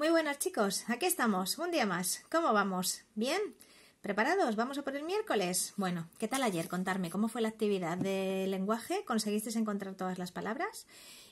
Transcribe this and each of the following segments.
Muy buenas chicos, aquí estamos, un día más. ¿Cómo vamos? ¿Bien? ¿Preparados? ¿Vamos a por el miércoles? Bueno, ¿qué tal ayer? Contarme cómo fue la actividad de lenguaje, conseguisteis encontrar todas las palabras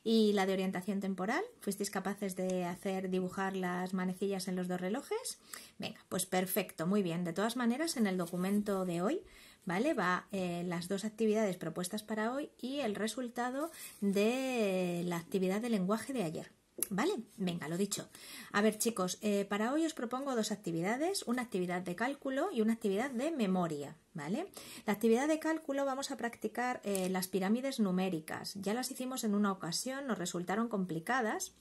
y la de orientación temporal, fuisteis capaces de hacer dibujar las manecillas en los dos relojes. Venga, pues perfecto, muy bien. De todas maneras, en el documento de hoy ¿vale? Va eh, las dos actividades propuestas para hoy y el resultado de la actividad de lenguaje de ayer, Vale, venga, lo dicho. A ver, chicos, eh, para hoy os propongo dos actividades, una actividad de cálculo y una actividad de memoria, ¿vale? La actividad de cálculo vamos a practicar eh, las pirámides numéricas. Ya las hicimos en una ocasión, nos resultaron complicadas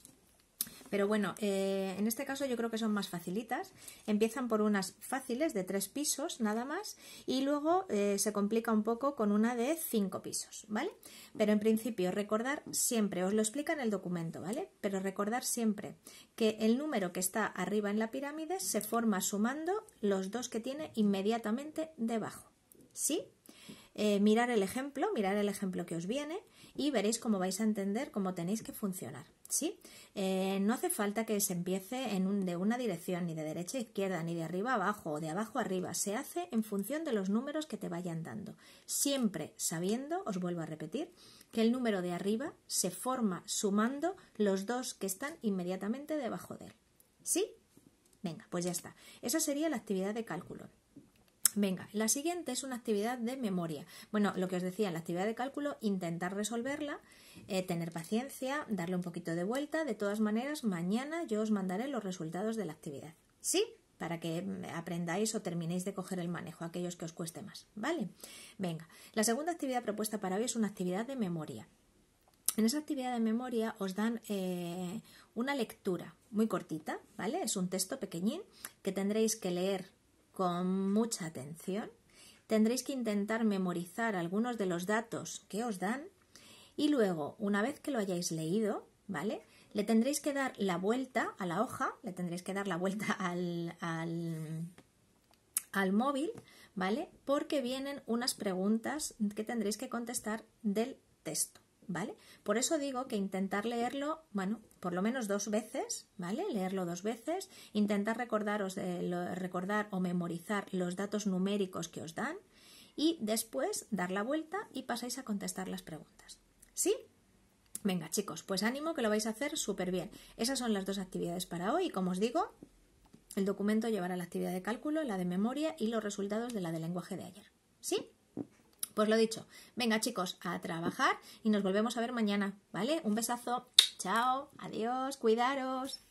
pero bueno, eh, en este caso yo creo que son más facilitas. Empiezan por unas fáciles de tres pisos nada más y luego eh, se complica un poco con una de cinco pisos, ¿vale? Pero en principio recordar siempre, os lo explica en el documento, ¿vale? Pero recordar siempre que el número que está arriba en la pirámide se forma sumando los dos que tiene inmediatamente debajo, ¿sí? Eh, mirar el ejemplo, mirar el ejemplo que os viene y veréis cómo vais a entender cómo tenéis que funcionar. ¿sí? Eh, no hace falta que se empiece en un, de una dirección, ni de derecha a izquierda, ni de arriba a abajo o de abajo a arriba. Se hace en función de los números que te vayan dando. Siempre sabiendo, os vuelvo a repetir, que el número de arriba se forma sumando los dos que están inmediatamente debajo de él. ¿Sí? Venga, pues ya está. Esa sería la actividad de cálculo. Venga, la siguiente es una actividad de memoria. Bueno, lo que os decía, la actividad de cálculo, intentar resolverla, eh, tener paciencia, darle un poquito de vuelta. De todas maneras, mañana yo os mandaré los resultados de la actividad. ¿Sí? Para que mm, aprendáis o terminéis de coger el manejo, aquellos que os cueste más. ¿Vale? Venga, la segunda actividad propuesta para hoy es una actividad de memoria. En esa actividad de memoria os dan eh, una lectura muy cortita, ¿vale? Es un texto pequeñín que tendréis que leer con mucha atención, tendréis que intentar memorizar algunos de los datos que os dan y luego, una vez que lo hayáis leído, ¿vale? Le tendréis que dar la vuelta a la hoja, le tendréis que dar la vuelta al, móvil, ¿vale? Porque vienen unas preguntas que tendréis que contestar del texto. ¿vale? Por eso digo que intentar leerlo, bueno, por lo menos dos veces, ¿vale? Leerlo dos veces, intentar recordaros, eh, recordar o memorizar los datos numéricos que os dan y después dar la vuelta y pasáis a contestar las preguntas. ¿Sí? Venga chicos, pues ánimo que lo vais a hacer súper bien. Esas son las dos actividades para hoy y como os digo, el documento llevará la actividad de cálculo, la de memoria y los resultados de la de lenguaje de ayer. ¿Sí? Pues lo dicho, venga chicos, a trabajar y nos volvemos a ver mañana, ¿vale? Un besazo, chao, adiós, cuidaros.